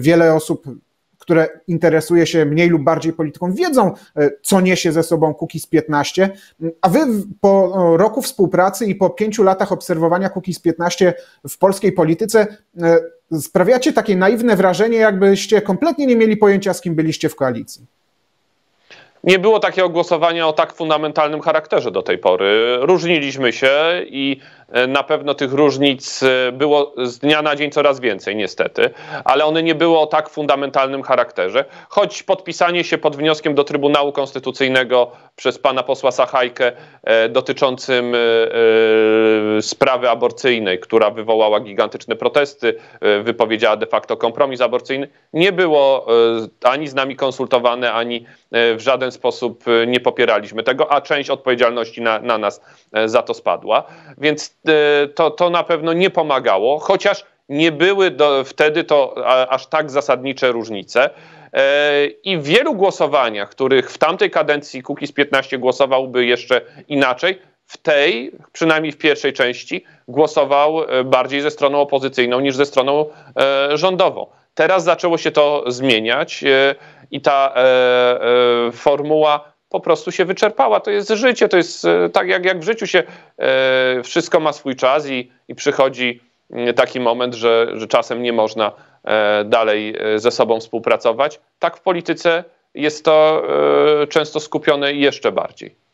Wiele osób które interesuje się mniej lub bardziej polityką, wiedzą, e, co niesie ze sobą Kukiz 15. A wy po roku współpracy i po pięciu latach obserwowania Kukiz 15 w polskiej polityce e, sprawiacie takie naiwne wrażenie, jakbyście kompletnie nie mieli pojęcia, z kim byliście w koalicji. Nie było takiego głosowania o tak fundamentalnym charakterze do tej pory. Różniliśmy się i e, na pewno tych różnic e, było z dnia na dzień coraz więcej, niestety, ale one nie były o tak fundamentalnym charakterze. Choć podpisanie się pod wnioskiem do Trybunału Konstytucyjnego przez pana posła Sachajkę e, dotyczącym sprawy aborcyjnej, która wywołała gigantyczne protesty, e, wypowiedziała de facto kompromis aborcyjny, nie było e, ani z nami konsultowane, ani e, w żaden sposób nie popieraliśmy tego, a część odpowiedzialności na, na nas za to spadła. Więc to, to na pewno nie pomagało, chociaż nie były do, wtedy to aż tak zasadnicze różnice. I w wielu głosowaniach, których w tamtej kadencji Kukiz 15 głosowałby jeszcze inaczej, w tej, przynajmniej w pierwszej części, głosował e, bardziej ze stroną opozycyjną niż ze stroną e, rządową. Teraz zaczęło się to zmieniać e, i ta e, e formuła po prostu się wyczerpała. To jest życie, to jest e, tak jak, jak w życiu się wszystko ma swój czas i, i przychodzi mm, taki moment, że, że czasem nie można dalej ze sobą współpracować. Tak w polityce jest to często skupione jeszcze bardziej.